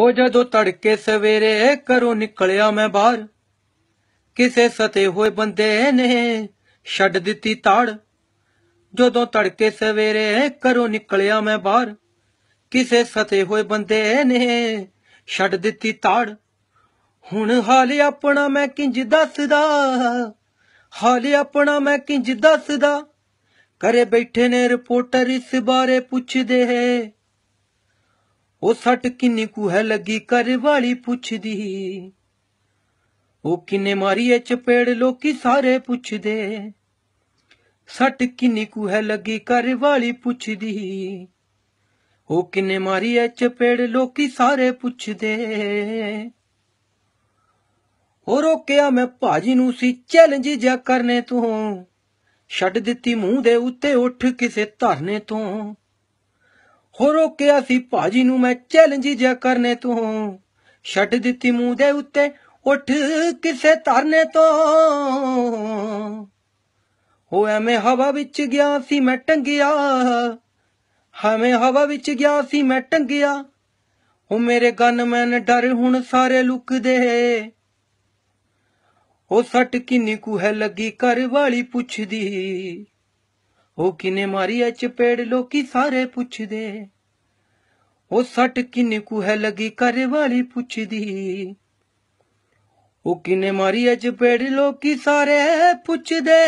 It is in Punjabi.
ਉਹ ਜਦੋਂ ਤੜਕੇ ਸਵੇਰੇ ਘਰੋਂ ਨਿਕਲਿਆ ਮੈਂ ਬਾਹਰ ਕਿਸੇ ਸਤੇ ਹੋਏ ਬੰਦੇ ਨੇ ਛੱਡ ਦਿੱਤੀ ਤਾੜ ਜਦੋਂ ਤੜਕੇ ਸਵੇਰੇ ਘਰੋਂ ਨਿਕਲਿਆ ਮੈਂ ਬਾਹਰ ਕਿਸੇ ਸਤੇ ਹੋਏ ਬੰਦੇ ਨੇ ਛੱਡ ਦਿੱਤੀ ਤਾੜ ਹੁਣ ਹਾਲ ਆਪਣਾ ਮੈਂ ਕਿੰਜ ਦੱਸਦਾ ਹਾਲ ਆਪਣਾ ਮੈਂ ਕਿੰਜ ਦੱਸਦਾ ਕਰੇ ਬੈਠੇ ਨੇ ਰਿਪੋਰਟਰ ਇਸ ਬਾਰੇ ਪੁੱਛਦੇ ਹੈ ਉਹ ਸੱਟ ਕਿੰਨੀ ਕੁ ਹੈ ਲੱਗੀ ਕਰ ਵਾਲੀ ਪੁੱਛਦੀ ਉਹ ਕਿੰਨੇ ਮਾਰੀ ਐ ਚਪੇੜ ਲੋਕੀ ਸਾਰੇ ਪੁੱਛਦੇ ਸੱਟ ਕਿੰਨੀ ਕੁ ਹੈ ਲੱਗੀ ਕਰ ਵਾਲੀ ਪੁੱਛਦੀ ਉਹ ਕਿੰਨੇ ਮਾਰੀ ਐ ਚਪੇੜ ਲੋਕੀ ਸਾਰੇ ਪੁੱਛਦੇ ਹੋ ਰੋਕਿਆ ਮੈਂ ਭਾਜੀ ਨੂੰ ਸੀ ਚੈਲੰਜ ਜਾ ਕਰਨੇ ਤੂੰ ਛੱਡ ਦਿੱਤੀ ਮੂੰਹ ਦੇ ਉੱਤੇ ਉੱਠ ਕਿਸੇ ਧਰਨੇ ਤੋਂ ਹੋ ਰੋਕਿਆ ਸੀ ਭਾਜੀ ਨੂੰ ਮੈਂ ਚੈਲੰਜ ਜਿਆ ਕਰਨੇ ਤੋਂ ਛੱਡ ਦਿੱਤੀ ਮੂੰਹ ਦੇ ਉੱਤੇ ਉੱਠ ਕਿਸੇ ਤਰਨੇ ਤੋਂ ਹੋ ਐਵੇਂ ਹਵਾ ਵਿੱਚ ਗਿਆ ਸੀ ਮੈਂ ਟੰਗਿਆ ਹਵੇਂ ਹਵਾ ਵਿੱਚ ਗਿਆ ਸੀ ਮੈਂ ਟੰਗਿਆ ਹੋ ਮੇਰੇ ਗਨਮੈਨ ਡਰ ਹੁਣ ਸਾਰੇ ਲੁਕਦੇ ਉਹ ਸੱਟ ਕਿੰਨੀ ਕੁ ਹੈ ਲੱਗੀ ਘਰ ਵਾਲੀ ਪੁੱਛਦੀ ਉਹ ਕਿਨੇ ਮਾਰੀ ਐ ਚਪੇੜ ਲੋਕੀ ਸਾਰੇ ਪੁੱਛਦੇ ਉਹ ਸੱਟ ਕਿੰਨੇ ਕੁ ਹੈ ਲੱਗੀ ਘਰ ਵਾਲੀ ਪੁੱਛਦੀ ਉਹ ਕਿੰਨੇ ਮਾਰੀ ਅਜ ਪੇੜ ਲੋਕੀ ਸਾਰੇ ਪੁੱਛਦੇ